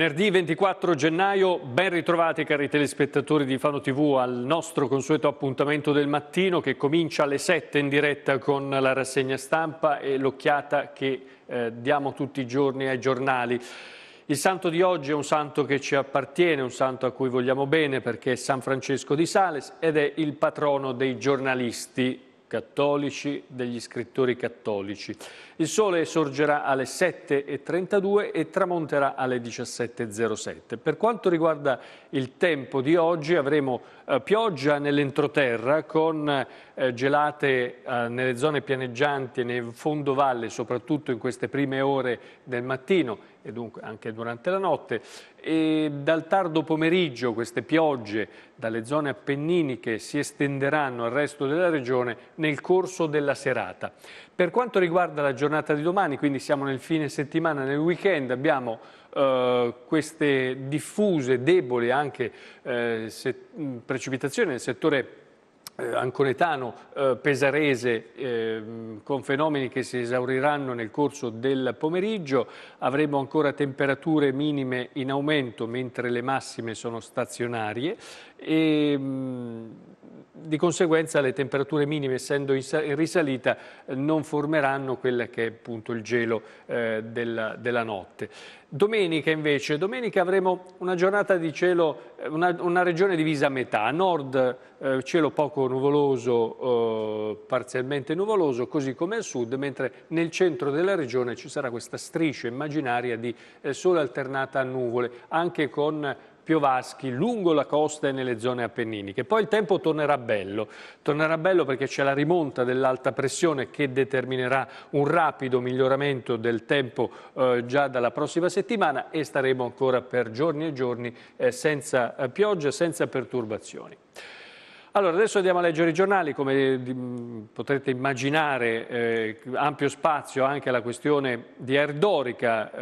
Venerdì 24 gennaio, ben ritrovati cari telespettatori di Fano TV al nostro consueto appuntamento del mattino che comincia alle 7 in diretta con la rassegna stampa e l'occhiata che eh, diamo tutti i giorni ai giornali. Il santo di oggi è un santo che ci appartiene, un santo a cui vogliamo bene perché è San Francesco di Sales ed è il patrono dei giornalisti cattolici, degli scrittori cattolici. Il sole sorgerà alle 7.32 e tramonterà alle 17.07. Per quanto riguarda il tempo di oggi avremo eh, pioggia nell'entroterra con eh, gelate eh, nelle zone pianeggianti e nel fondovalle, soprattutto in queste prime ore del mattino e dunque anche durante la notte e dal tardo pomeriggio queste piogge dalle zone appenniniche si estenderanno al resto della regione nel corso della serata. Per quanto riguarda la giornata di domani, quindi siamo nel fine settimana, nel weekend, abbiamo eh, queste diffuse, deboli anche eh, se, mm, precipitazioni nel settore eh, anconetano, eh, pesarese, eh, con fenomeni che si esauriranno nel corso del pomeriggio. Avremo ancora temperature minime in aumento, mentre le massime sono stazionarie e ehm, di conseguenza le temperature minime essendo in, risalita non formeranno quello che è appunto il gelo eh, della, della, notte. Domenica invece, domenica avremo una giornata di cielo, una, una regione divisa a metà, a nord eh, cielo poco nuvoloso, eh, parzialmente nuvoloso, così come al sud, mentre nel centro della regione ci sarà questa striscia immaginaria di eh, sole alternata a nuvole, anche con piovaschi lungo la costa e nelle zone appenniniche. Poi il tempo tornerà bello, tornerà bello perché c'è la rimonta dell'alta pressione che determinerà un rapido miglioramento del tempo eh, già dalla prossima settimana e staremo ancora per giorni e giorni eh, senza eh, piogge, senza perturbazioni. Allora, adesso andiamo a leggere i giornali, come eh, mm, potrete immaginare eh, ampio spazio anche alla questione di Erdorica,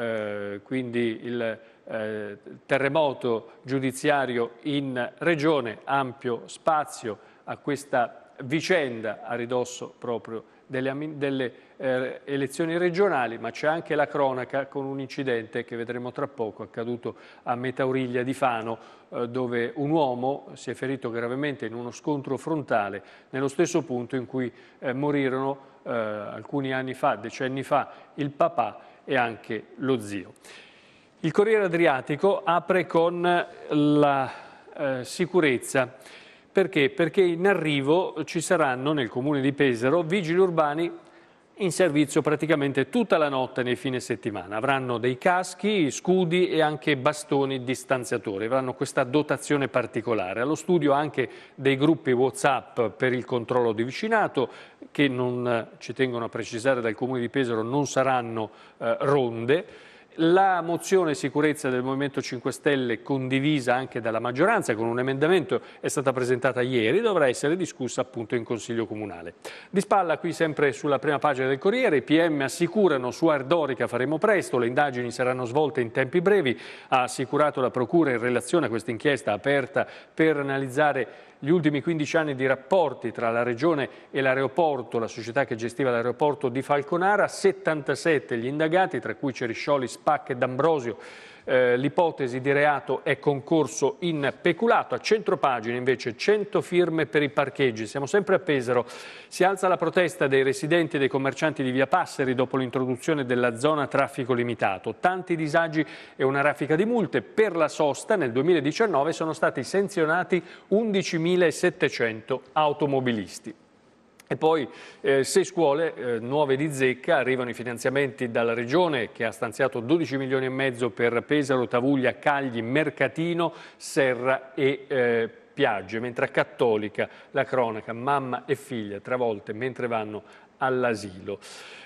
eh, quindi il eh, terremoto giudiziario in Regione, ampio spazio a questa vicenda a ridosso proprio delle, delle eh, elezioni regionali, ma c'è anche la cronaca con un incidente che vedremo tra poco accaduto a Metauriglia di Fano, eh, dove un uomo si è ferito gravemente in uno scontro frontale nello stesso punto in cui eh, morirono eh, alcuni anni fa, decenni fa, il papà e anche lo zio. Il Corriere Adriatico apre con la eh, sicurezza. Perché? Perché in arrivo ci saranno nel comune di Pesaro vigili urbani in servizio praticamente tutta la notte nei fine settimana. Avranno dei caschi, scudi e anche bastoni distanziatori, avranno questa dotazione particolare. Allo studio anche dei gruppi Whatsapp per il controllo di vicinato, che non, ci tengono a precisare dal Comune di Pesaro, non saranno eh, ronde la mozione sicurezza del Movimento 5 Stelle, condivisa anche dalla maggioranza con un emendamento, è stata presentata ieri e dovrà essere discussa appunto in Consiglio Comunale. Di spalla qui sempre sulla prima pagina del Corriere, i PM assicurano su Ardorica faremo presto, le indagini saranno svolte in tempi brevi, ha assicurato la Procura in relazione a questa inchiesta aperta per analizzare gli ultimi 15 anni di rapporti tra la Regione e l'aeroporto, la società che gestiva l'aeroporto di Falconara, 77 gli indagati, tra cui Ceriscioli, Spac e D'Ambrosio, eh, l'ipotesi di reato è concorso in peculato. A centropagina invece 100 firme per i parcheggi. Siamo sempre a Pesaro. Si alza la protesta dei residenti e dei commercianti di Via Passeri dopo l'introduzione della zona traffico limitato. Tanti disagi e una raffica di multe. Per la sosta nel 2019 sono stati sanzionati 11.700 automobilisti. E poi eh, sei scuole eh, nuove di zecca, arrivano i finanziamenti dalla Regione che ha stanziato 12 milioni e mezzo per Pesaro, Tavuglia, Cagli, Mercatino, Serra e eh, Piaggio, mentre a Cattolica la cronaca mamma e figlia travolte mentre vanno all'asilo.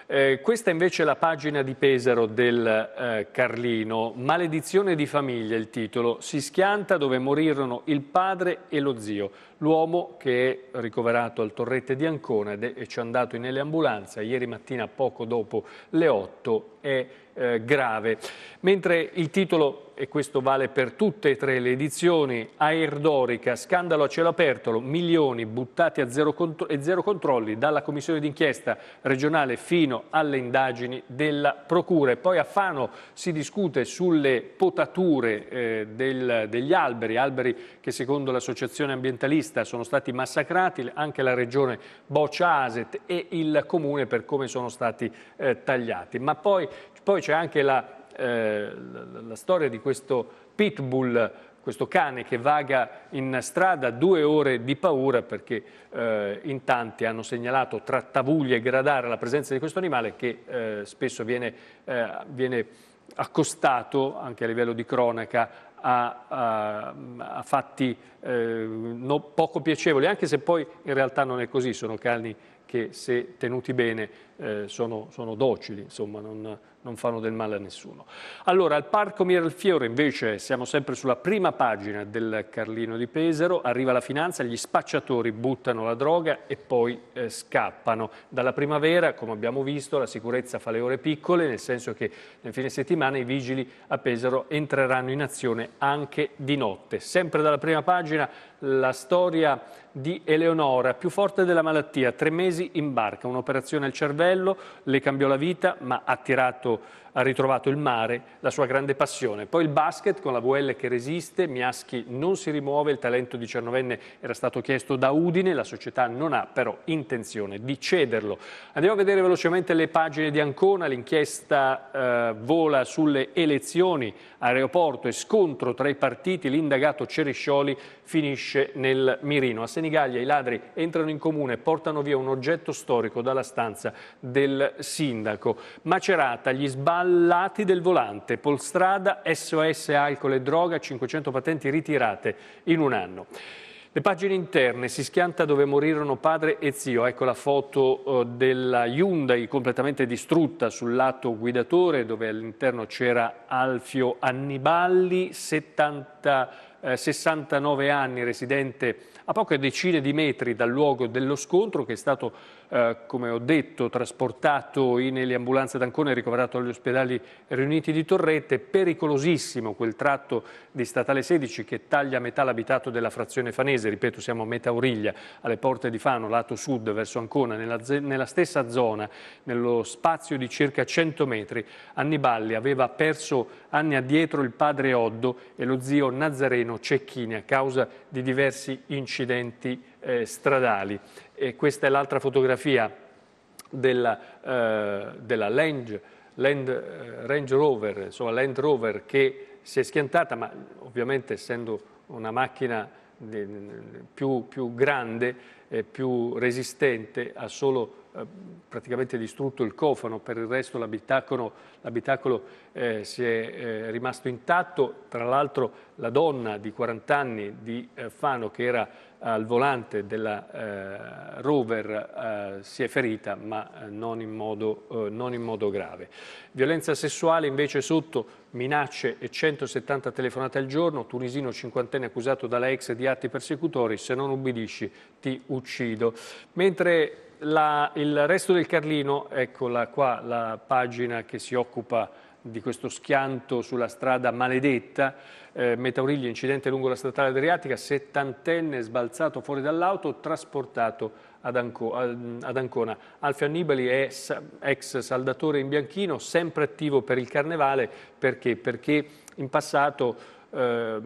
Eh, questa invece è la pagina di Pesaro del eh, Carlino, Maledizione di famiglia il titolo, si schianta dove morirono il padre e lo zio, l'uomo che è ricoverato al torrette di Ancona ed è, e ci è andato in ambulanza ieri mattina poco dopo le 8 è eh, grave, mentre il titolo e questo vale per tutte e tre le edizioni, Aerdorica, scandalo a cielo aperto, milioni buttati a zero, contro e zero controlli dalla commissione d'inchiesta regionale fino alle indagini della Procura. E poi a Fano si discute sulle potature eh, del, degli alberi, alberi che secondo l'associazione ambientalista sono stati massacrati, anche la regione Boccia Aset e il comune per come sono stati eh, tagliati. Ma poi, poi c'è anche la eh, la, la storia di questo pitbull questo cane che vaga in strada, due ore di paura perché eh, in tanti hanno segnalato tra tavuglie e gradare la presenza di questo animale che eh, spesso viene, eh, viene, accostato anche a livello di cronaca a, a, a fatti eh, no, poco piacevoli, anche se poi in realtà non è così, sono cani che se tenuti bene eh, sono, sono docili, insomma non non fanno del male a nessuno. Allora, al Parco Miralfiore invece siamo sempre sulla prima pagina del Carlino di Pesaro, arriva la finanza, gli spacciatori buttano la droga e poi eh, scappano. Dalla primavera, come abbiamo visto, la sicurezza fa le ore piccole, nel senso che nel fine settimana i vigili a Pesaro entreranno in azione anche di notte. Sempre dalla prima pagina la storia di Eleonora, più forte della malattia, tre mesi in barca, un'operazione al cervello, le cambiò la vita ma ha tirato ha ritrovato il mare, la sua grande passione. Poi il basket con la VL che resiste, Miaschi non si rimuove, il talento diciannovenne era stato chiesto da Udine, la società non ha però intenzione di cederlo. Andiamo a vedere velocemente le pagine di Ancona, l'inchiesta eh, vola sulle elezioni, aeroporto e scontro tra i partiti, l'indagato Ceriscioli finisce nel mirino. A Senigallia i ladri entrano in comune, e portano via un oggetto storico dalla stanza del sindaco. Macerata, gli sbagli lati del volante, Polstrada, SOS, alcol e droga, 500 patenti ritirate in un anno. Le pagine interne, si schianta dove morirono padre e zio, ecco la foto eh, della Hyundai completamente distrutta sul lato guidatore dove all'interno c'era Alfio Anniballi, 70, eh, 69 anni, residente a poche decine di metri dal luogo dello scontro che è stato eh, come ho detto, trasportato in eliambulanza d'Ancona e ricoverato agli ospedali riuniti di Torrette. Pericolosissimo quel tratto di Statale 16 che taglia a metà l'abitato della frazione fanese. Ripeto, siamo a metà Origlia, alle porte di Fano, lato sud, verso Ancona. Nella, nella stessa zona, nello spazio di circa 100 metri, Anniballi aveva perso anni addietro il padre Oddo e lo zio Nazareno Cecchini a causa di diversi incidenti eh, stradali. E questa è l'altra fotografia della, eh, della Land, Land, eh, Range Rover, insomma Land Rover che si è schiantata, ma ovviamente essendo una macchina di, più, più, grande e più resistente ha solo eh, praticamente distrutto il cofano, per il resto l'abitacolo, l'abitacolo eh, si è eh, rimasto intatto, tra l'altro la donna di 40 anni di eh, Fano che era al volante della eh, rover eh, si è ferita ma eh, non in, modo, eh, non in, modo, grave. Violenza sessuale invece sotto minacce e 170 telefonate al giorno, tunisino cinquantenne accusato dalla ex di atti persecutori, se non ubbidisci ti uccido. Mentre la, il resto del Carlino, eccola qua la pagina che si occupa di questo schianto sulla strada maledetta, eh, Metauriglia, incidente lungo la statale adriatica, settantenne sbalzato fuori dall'auto, trasportato ad, Anco, ad Ancona. Alfio Annibali è ex saldatore in bianchino, sempre attivo per il carnevale, perché? Perché in passato... Eh,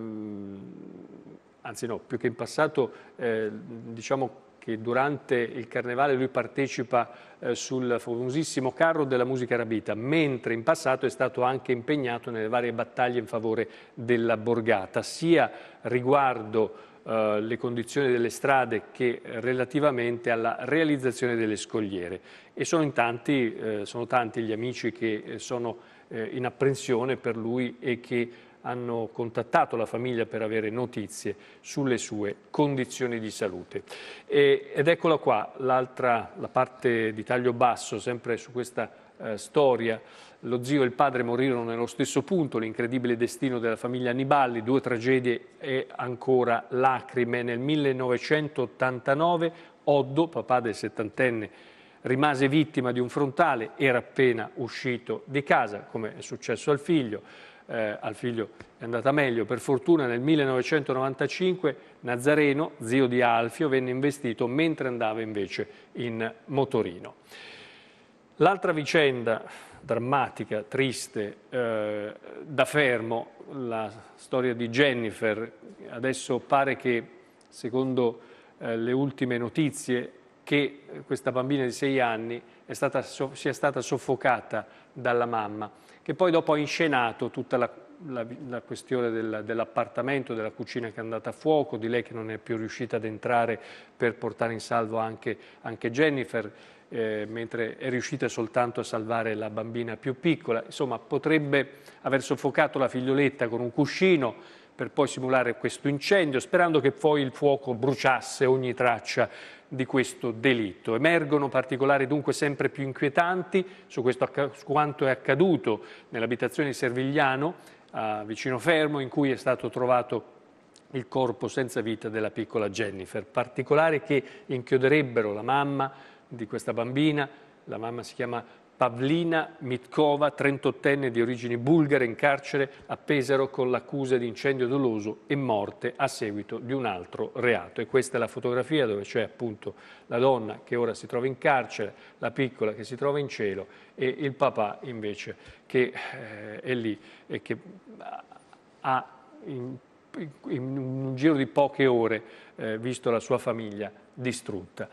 anzi no, più che in passato, eh, diciamo che durante il carnevale lui partecipa eh, sul famosissimo carro della musica arabita, mentre in passato è stato anche impegnato nelle varie battaglie in favore della borgata, sia riguardo eh, le condizioni delle strade che relativamente alla realizzazione delle scogliere. E sono, tanti, eh, sono tanti gli amici che eh, sono eh, in apprensione per lui e che hanno contattato la famiglia per avere notizie sulle sue condizioni di salute. E, ed eccola qua, l'altra, la parte di taglio basso, sempre su questa eh, storia, lo zio e il padre morirono nello stesso punto, l'incredibile destino della famiglia Anniballi, due tragedie e ancora lacrime. Nel 1989 Oddo, papà del settantenne, rimase vittima di un frontale, era appena uscito di casa, come è successo al figlio eh, al figlio è andata meglio. Per fortuna nel 1995 Nazareno, zio di Alfio, venne investito mentre andava invece in motorino. L'altra vicenda drammatica, triste, eh, da fermo, la storia di Jennifer, adesso pare che secondo eh, le ultime notizie che eh, questa bambina di sei anni è stata, sia stata soffocata dalla mamma, che poi dopo ha inscenato tutta la, la, la questione del, dell'appartamento, della cucina che è andata a fuoco, di lei che non è più riuscita ad entrare per portare in salvo anche, anche Jennifer, eh, mentre è riuscita soltanto a salvare la bambina più piccola. Insomma, potrebbe aver soffocato la figlioletta con un cuscino per poi simulare questo incendio, sperando che poi il fuoco bruciasse ogni traccia di questo delitto. Emergono particolari dunque sempre più inquietanti su, questo, quanto è accaduto nell'abitazione di Servigliano, eh, vicino Fermo, in cui è stato trovato il corpo senza vita della piccola Jennifer. Particolari che inchioderebbero la mamma di questa bambina, la mamma si chiama Pavlina Mitkova, 38enne di origini bulgare, in carcere a Pesaro con l'accusa di incendio doloso e morte a seguito di un altro reato. E questa è la fotografia dove c'è appunto la donna che ora si trova in carcere, la piccola che si trova in cielo e il papà invece che eh, è lì e che ha in in un giro di poche ore, eh, visto la sua famiglia distrutta.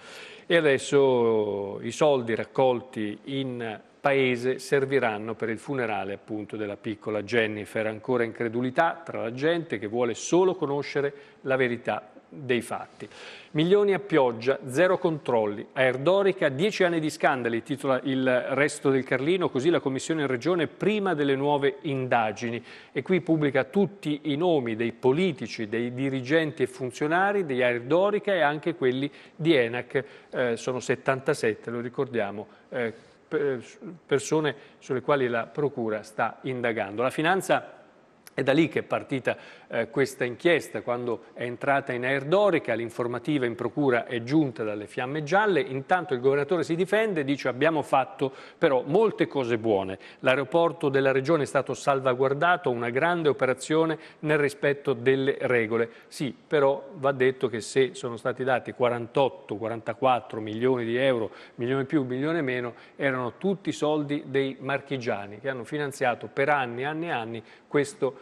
E adesso i soldi raccolti in paese serviranno per il funerale appunto della piccola Jennifer. Ancora incredulità tra la gente che vuole solo conoscere la verità dei fatti. Milioni a pioggia, zero controlli. A Erdorica dieci anni di scandali, titola il resto del Carlino, così la Commissione in Regione prima delle nuove indagini. E qui pubblica tutti i nomi dei politici, dei dirigenti e funzionari di Erdorica e anche quelli di Enac. Eh, sono 77, lo ricordiamo, eh, persone sulle quali la Procura sta indagando. La finanza è da lì che è partita eh, questa inchiesta, quando è entrata in Air l'informativa in procura è giunta dalle fiamme gialle, intanto il governatore si difende e dice abbiamo fatto però molte cose buone. L'aeroporto della regione è stato salvaguardato, una grande operazione nel rispetto delle regole. Sì, però va detto che se sono stati dati 48, 44 milioni di euro, milione più, milione meno, erano tutti soldi dei marchigiani che hanno finanziato per anni, e anni e anni questo progetto.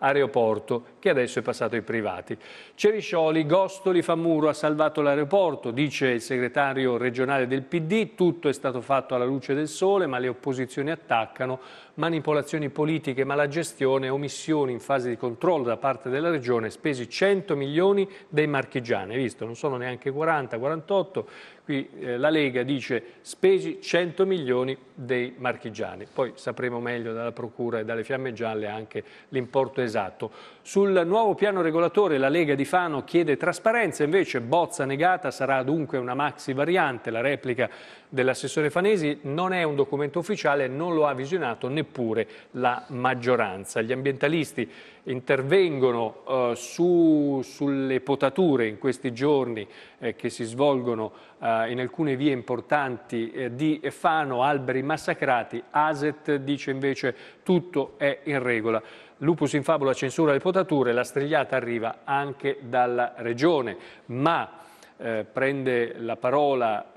aeroporto che adesso è passato ai privati. Ceriscioli, Gostoli fa muro, ha salvato l'aeroporto, dice il segretario regionale del PD, tutto è stato fatto alla luce del sole, ma le opposizioni attaccano, manipolazioni politiche, mala gestione, omissioni in fase di controllo da parte della regione, spesi 100 milioni dei marchigiani, visto, non sono neanche 40, 48, qui eh, la Lega dice spesi 100 milioni dei marchigiani, poi sapremo meglio dalla procura e dalle fiamme gialle anche l'importo esatto esatto. Sul nuovo piano regolatore la Lega di Fano chiede trasparenza, invece bozza negata sarà dunque una maxi variante. La replica dell'assessore Fanesi non è un documento ufficiale, non lo ha visionato neppure la maggioranza. Gli ambientalisti intervengono eh, su, sulle potature in questi giorni eh, che si svolgono eh, in alcune vie importanti eh, di Fano, alberi massacrati, ASET dice invece tutto è in regola. Lupus in fabula censura le potature, la strigliata arriva anche dalla regione, ma eh, prende la parola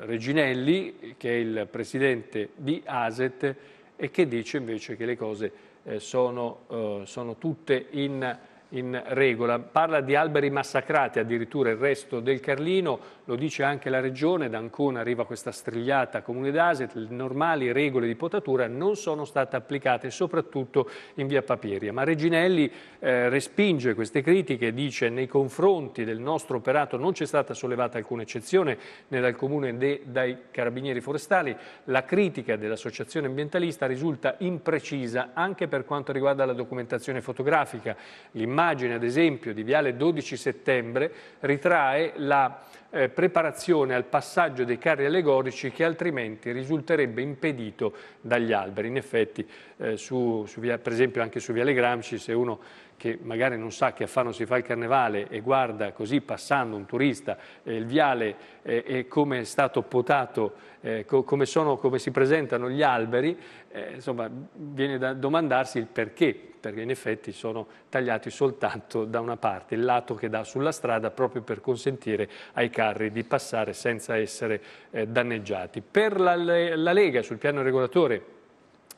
eh, Reginelli, che è il presidente di ASET, e che dice invece che le cose eh, sono, eh, sono, tutte in, in regola. Parla di alberi massacrati addirittura il resto del Carlino, lo dice anche la Regione, da Ancona arriva questa strigliata comune d'Aset, le normali regole di potatura non sono state applicate, soprattutto in via Papieria. Ma Reginelli eh, respinge queste critiche, dice nei confronti del nostro operato non c'è stata sollevata alcuna eccezione né dal Comune né dai Carabinieri Forestali, la critica dell'Associazione Ambientalista risulta imprecisa anche per quanto riguarda la documentazione fotografica. L'immagine, ad esempio, di Viale 12 settembre ritrae la eh, preparazione al passaggio dei carri allegorici che altrimenti risulterebbe impedito dagli alberi. In effetti, eh, su, su via, per esempio anche su Viale Gramsci, se uno che magari non sa che a Fano si fa il carnevale e guarda così passando un turista eh, il viale eh, e come è stato potato, eh, co come, sono, come, si presentano gli alberi, eh, insomma viene da domandarsi il perché, perché in effetti sono tagliati soltanto da una parte, il lato che dà sulla strada proprio per consentire ai carri di passare senza essere eh, danneggiati. Per la, la Lega sul piano regolatore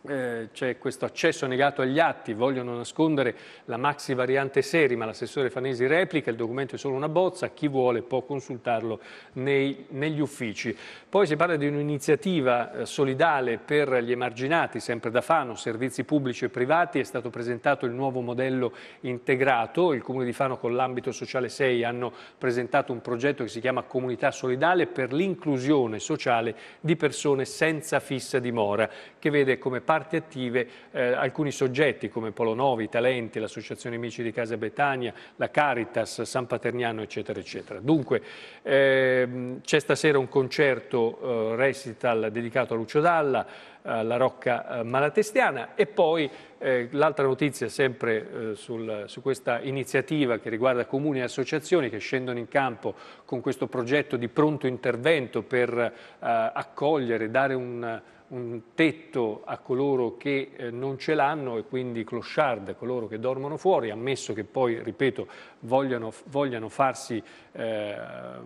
eh, c'è questo accesso negato agli atti, vogliono nascondere la maxi variante Seri, ma l'assessore Fanesi replica, il documento è solo una bozza, chi vuole può consultarlo nei, negli uffici. Poi si parla di un'iniziativa eh, solidale per gli emarginati, sempre da Fano, servizi pubblici e privati, è stato presentato il nuovo modello integrato, il Comune di Fano con l'ambito sociale 6 hanno presentato un progetto che si chiama Comunità Solidale per l'inclusione sociale di persone senza fissa dimora, che vede come parte parti attive eh, alcuni soggetti come Polonovi, Talenti, l'Associazione Amici di Casa Betania, la Caritas, San Paterniano, eccetera, eccetera. Dunque ehm, c'è stasera un concerto eh, recital dedicato a Lucio Dalla, alla eh, Rocca eh, Malatestiana e poi eh, l'altra notizia sempre eh, sul, su questa iniziativa che riguarda comuni e associazioni che scendono in campo con questo progetto di pronto intervento per eh, accogliere, dare un un tetto a coloro che eh, non ce l'hanno e quindi clochard, coloro che dormono fuori, ammesso che poi, ripeto, vogliano, vogliano farsi, eh,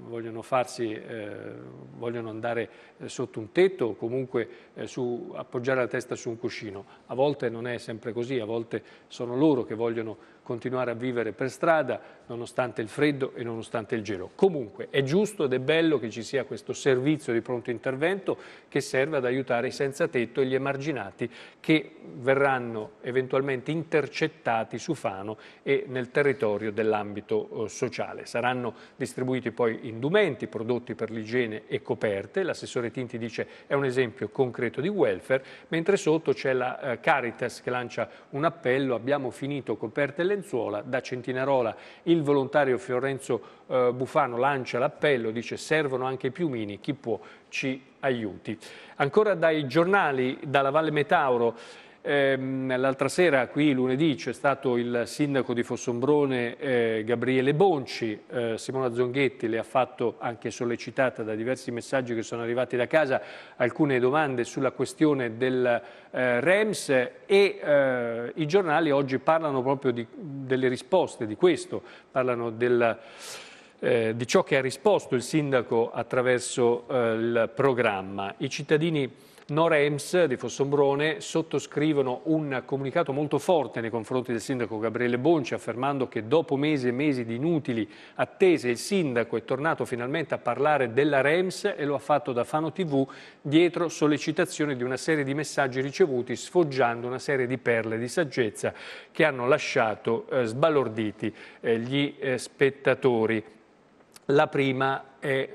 vogliano, farsi eh, vogliano, andare eh, sotto un tetto o comunque eh, su, appoggiare la testa su un cuscino. A volte non è sempre così, a volte sono loro che vogliono continuare a vivere per strada nonostante il freddo e nonostante il gelo. Comunque è giusto ed è bello che ci sia questo servizio di pronto intervento che serve ad aiutare i senza tetto e gli emarginati che verranno eventualmente intercettati su Fano e nel territorio dell'ambito eh, sociale. Saranno distribuiti poi indumenti, prodotti per l'igiene e coperte. L'assessore Tinti dice è un esempio concreto di welfare, mentre sotto c'è la eh, Caritas che lancia un appello abbiamo finito coperte le Lenzuola, da Centinarola il volontario Fiorenzo eh, Bufano lancia l'appello, dice servono anche i piumini, chi può ci aiuti. Ancora dai giornali, dalla Valle Metauro, Ehm, l'altra sera, qui lunedì, c'è stato il sindaco di Fossombrone eh, Gabriele Bonci, eh, Simona Zonghetti le ha fatto anche sollecitata da diversi messaggi che sono arrivati da casa alcune domande sulla questione del eh, REMS e eh, i giornali oggi parlano proprio di, delle risposte di questo, parlano del... Eh, di ciò che ha risposto il sindaco attraverso eh, il programma. I cittadini Norems di Fossombrone sottoscrivono un comunicato molto forte nei confronti del sindaco Gabriele Bonci, affermando che dopo mesi e mesi di inutili attese il sindaco è tornato finalmente a parlare della Rems e lo ha fatto da Fano TV dietro sollecitazione di una serie di messaggi ricevuti sfoggiando una serie di perle di saggezza che hanno lasciato eh, sbalorditi eh, gli eh, spettatori. La prima è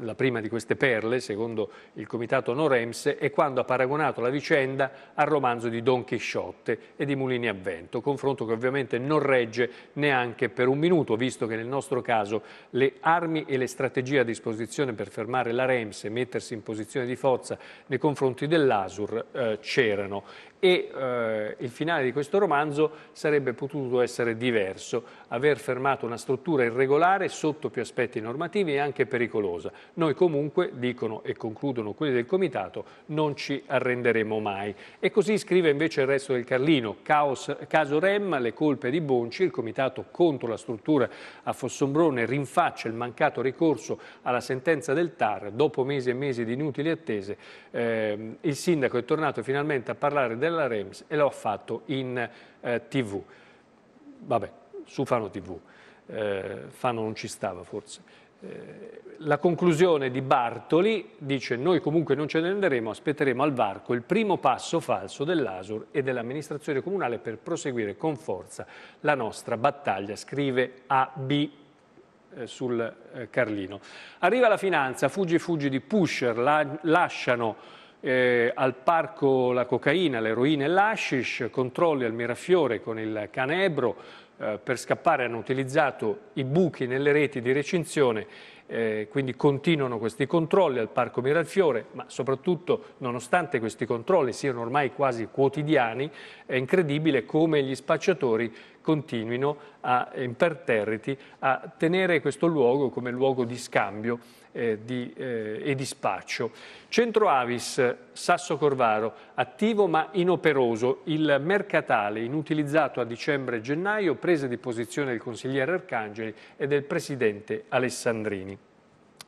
la prima di queste perle, secondo il comitato Norense, è quando ha paragonato la vicenda al romanzo di Don Chisciotte e di Mulini a Vento, confronto che ovviamente non regge neanche per un minuto, visto che nel nostro caso le armi e le strategie a disposizione per fermare la Rense e mettersi in posizione di forza nei confronti dell'Asur eh, c'erano e eh, il finale di questo romanzo sarebbe potuto essere diverso, aver fermato una struttura irregolare sotto più aspetti normativi e anche pericolosa. Noi comunque, dicono e concludono quelli del comitato, non ci arrenderemo mai. E così scrive invece il resto del Carlino, Caos, caso Rem, le colpe di Bonci, il comitato contro la struttura a Fossombrone rinfaccia il mancato ricorso alla sentenza del TAR, dopo mesi e mesi di inutili attese, eh, il sindaco è tornato finalmente a parlare del della Rems e l'ho fatto in eh, tv. Vabbè, su Fano TV. Eh, Fano non ci stava forse. Eh, la conclusione di Bartoli dice noi comunque non ce ne renderemo, aspetteremo al varco il primo passo falso dell'Asur e dell'amministrazione comunale per proseguire con forza la nostra battaglia, scrive AB eh, sul eh, Carlino. Arriva la finanza, fuggi fuggi di Pusher, la, lasciano eh, al parco la cocaina, l'eroina e l'ashish, controlli al mirafiore con il cane Ebro, eh, per scappare hanno utilizzato i buchi nelle reti di recinzione, eh, quindi continuano questi controlli al parco Mirafiore, ma soprattutto nonostante questi controlli siano ormai quasi quotidiani, è incredibile come gli spacciatori continuino a, imperterriti a tenere questo luogo come luogo di scambio eh, di, eh, e di spaccio. Centro Avis, Sasso Corvaro, attivo ma inoperoso, il mercatale inutilizzato a dicembre e gennaio, prese di posizione del consigliere Arcangeli e del presidente Alessandrini.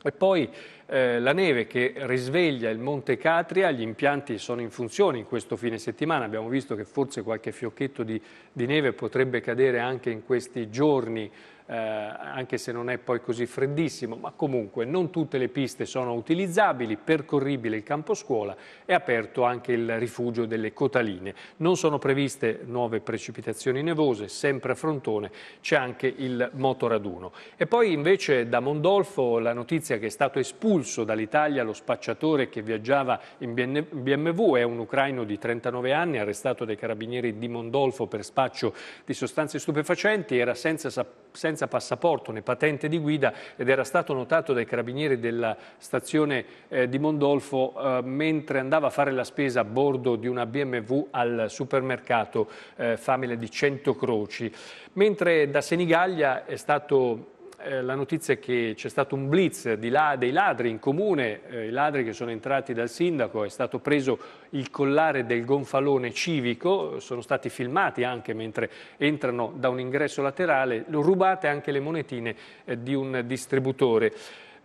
E poi eh, la neve che risveglia il Monte Catria, gli impianti sono in funzione in questo fine settimana, abbiamo visto che forse qualche fiocchetto di, di neve potrebbe cadere anche in questi giorni eh, anche se non è poi così freddissimo, ma comunque non tutte le piste sono utilizzabili, percorribile il campo scuola, è aperto anche il rifugio delle Cotaline. Non sono previste nuove precipitazioni nevose, sempre a frontone c'è anche il motoraduno. E poi invece da Mondolfo la notizia che è stato espulso dall'Italia lo spacciatore che viaggiava in BMW, è un ucraino di 39 anni arrestato dai carabinieri di Mondolfo per spaccio di sostanze stupefacenti, era senza, senza senza passaporto né patente di guida ed era stato notato dai carabinieri della stazione eh, di Mondolfo eh, mentre andava a fare la spesa a bordo di una BMW al supermercato eh, Famile di Cento Croci. Mentre da Senigallia è stato eh, la notizia è che c'è stato un blitz la, dei ladri in comune, eh, i ladri che sono entrati dal sindaco, è stato preso il collare del gonfalone civico, sono stati filmati anche mentre entrano da un ingresso laterale, rubate anche le monetine eh, di un distributore.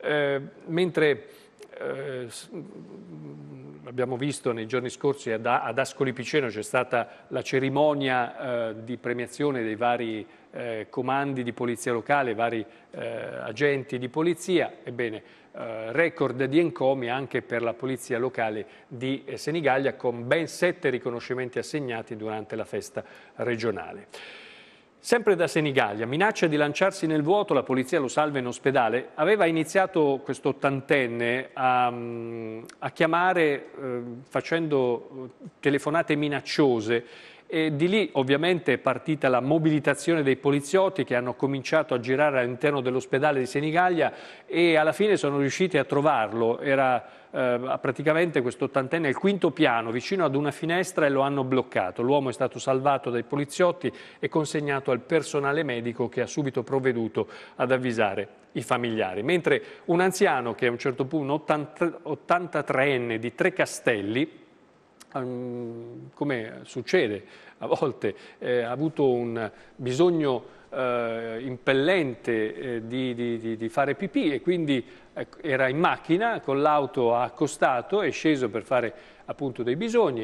Eh, mentre eh, mm, abbiamo visto nei giorni scorsi ad, ad Ascoli Piceno c'è stata la cerimonia di premiazione dei vari eh, comandi di polizia locale, vari eh, agenti di polizia, ebbene eh, record di encomi anche per la polizia locale di eh, Senigallia con ben sette riconoscimenti assegnati durante la festa regionale. Sempre da Senigallia, minaccia di lanciarsi nel vuoto, la polizia lo salva in ospedale. Aveva iniziato questo ottantenne a, mm, a chiamare eh, facendo eh, telefonate minacciose e di lì ovviamente è partita la mobilitazione dei poliziotti che hanno cominciato a girare all'interno dell'ospedale di Senigallia e alla fine sono riusciti a trovarlo. Era eh, praticamente questo ottantenne al quinto piano vicino ad una finestra e lo hanno bloccato. L'uomo è stato salvato dai poliziotti e consegnato al personale medico che ha subito provveduto ad avvisare i familiari, mentre un anziano che è a un certo punto, un 83enne di Tre Castelli, come succede a volte, eh, ha avuto un bisogno eh, impellente eh, di, di, di, fare pipì e quindi ecco, era in macchina, con l'auto ha accostato, è sceso per fare appunto dei bisogni,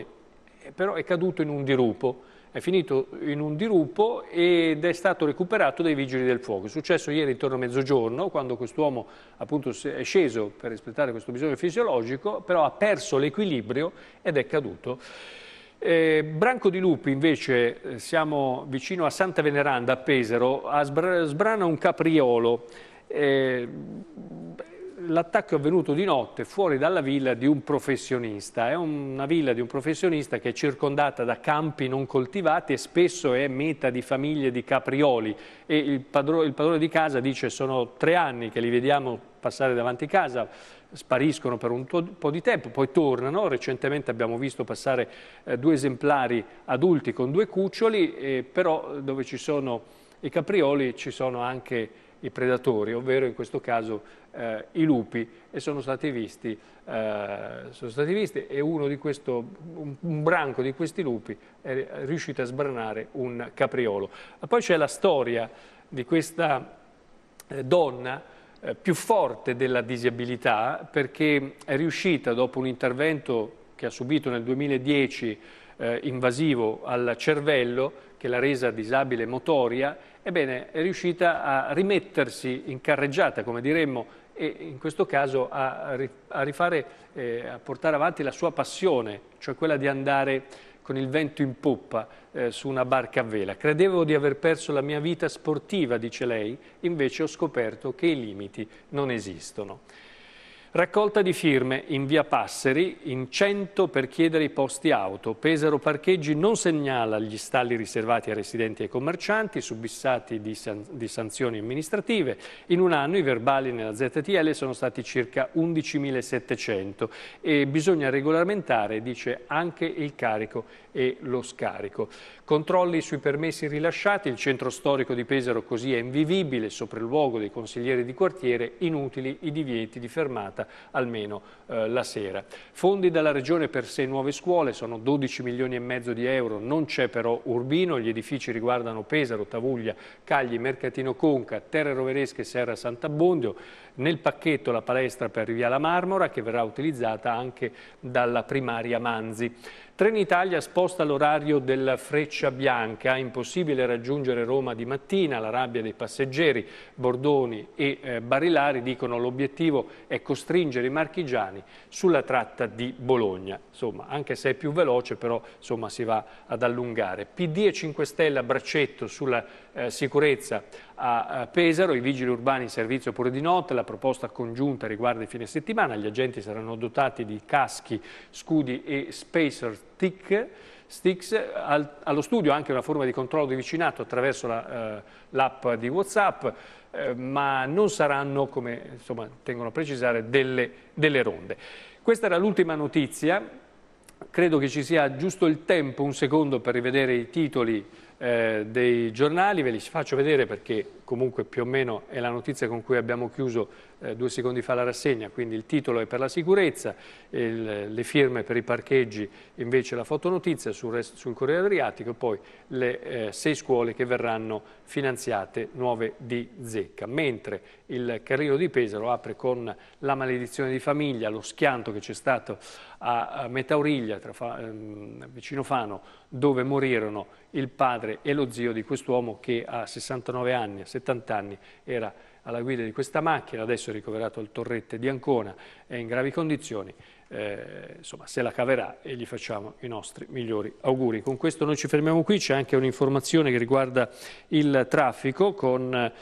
eh, però è caduto in un dirupo è finito in un dirupo ed è stato recuperato dai vigili del fuoco. È successo ieri intorno a mezzogiorno, quando quest'uomo appunto è sceso per rispettare questo bisogno fisiologico, però ha perso l'equilibrio ed è caduto. Eh, Branco di Lupi invece, eh, siamo vicino a Santa Veneranda, a Pesaro, a sbra sbrana un capriolo. Eh, l'attacco è avvenuto di notte fuori dalla villa di un professionista. È una villa di un professionista che è circondata da campi non coltivati e spesso è meta di famiglie di caprioli. E il, padro, il padrone di casa dice sono tre anni che li vediamo passare davanti a casa, spariscono per un po' di tempo, poi tornano. Recentemente abbiamo visto passare eh, due esemplari adulti con due cuccioli, eh, però dove ci sono i caprioli ci sono anche i predatori, ovvero in questo caso eh, i lupi, e sono stati, visti, eh, sono stati visti, e uno di questo, un, un, branco di questi lupi è riuscito a sbranare un capriolo. Ma poi c'è la storia di questa eh, donna eh, più forte della disabilità perché è riuscita dopo un intervento che ha subito nel 2010 eh, invasivo al cervello che l'ha resa disabile motoria Ebbene, è riuscita a rimettersi in carreggiata, come diremmo, e in questo caso a, rifare, eh, a portare avanti la sua passione, cioè quella di andare con il vento in poppa eh, su una barca a vela. Credevo di aver perso la mia vita sportiva, dice lei, invece ho scoperto che i limiti non esistono. Raccolta di firme in via Passeri in 100 per chiedere i posti auto. Pesaro Parcheggi non segnala gli stalli riservati a residenti e commercianti subissati di, san di sanzioni amministrative. In un anno i verbali nella ZTL sono stati circa 11.700 e bisogna regolamentare, dice, anche il carico e lo scarico. Controlli sui permessi rilasciati, il centro storico di Pesaro così è invivibile, sopra il luogo dei consiglieri di quartiere, inutili i divieti di fermata almeno eh, la sera. Fondi dalla regione per sei nuove scuole, sono 12 milioni e mezzo di euro, non c'è però Urbino, gli edifici riguardano Pesaro, Tavuglia, Cagli, Mercatino Conca, Terre Roveresche, e Serra Sant'Abbondio, nel pacchetto la palestra per Riviera Marmora che verrà utilizzata anche dalla primaria Manzi. Trenitalia sposta l'orario della freccia bianca, impossibile raggiungere Roma di mattina, la rabbia dei passeggeri, Bordoni e eh, Barilari dicono l'obiettivo è costringere i marchigiani sulla tratta di Bologna. Insomma, anche se è più veloce però insomma, si va ad allungare. PD e 5 Stelle a braccetto sulla eh, sicurezza a Pesaro, i vigili urbani in servizio pure di notte, la proposta congiunta riguarda i fine settimana, gli agenti saranno dotati di caschi, scudi e spacer tick, Sticks, al, allo studio anche una forma di controllo di vicinato attraverso l'app la, eh, di Whatsapp, eh, ma non saranno, come insomma, tengono a precisare, delle, delle ronde. Questa era l'ultima notizia, credo che ci sia giusto il tempo, un secondo, per rivedere i titoli eh, dei giornali, ve li faccio vedere perché comunque più o meno è la notizia con cui abbiamo chiuso eh, due secondi fa la rassegna, quindi il titolo è per la sicurezza, il, le firme per i parcheggi invece la fotonotizia sul, sul Corriere Adriatico e poi le eh, sei scuole che verranno finanziate nuove di zecca, mentre il Carrino di Pesaro apre con la maledizione di famiglia, lo schianto che c'è stato a Metauriglia, Fa, ehm, vicino Fano, dove morirono il padre e lo zio di quest'uomo che a 69 anni, a 70 anni, era alla guida di questa macchina, adesso è ricoverato al Torrette di Ancona, è in gravi condizioni, eh, insomma se la caverà e gli facciamo i nostri migliori auguri. Con questo noi ci fermiamo qui, c'è anche un'informazione che riguarda il traffico con...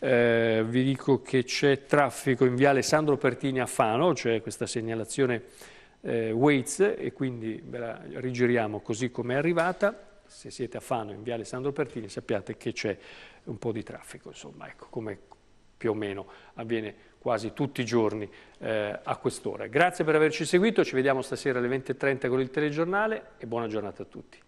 Eh, vi dico che c'è traffico in viale Sandro Pertini a Fano, c'è questa segnalazione eh, Waits e quindi ve la rigiriamo così come è arrivata. Se siete a Fano in Viale Sandro Pertini sappiate che c'è un po' di traffico, insomma, ecco, come più o meno avviene quasi tutti i giorni eh, a quest'ora. Grazie per averci seguito, ci vediamo stasera alle 20.30 con il telegiornale e buona giornata a tutti.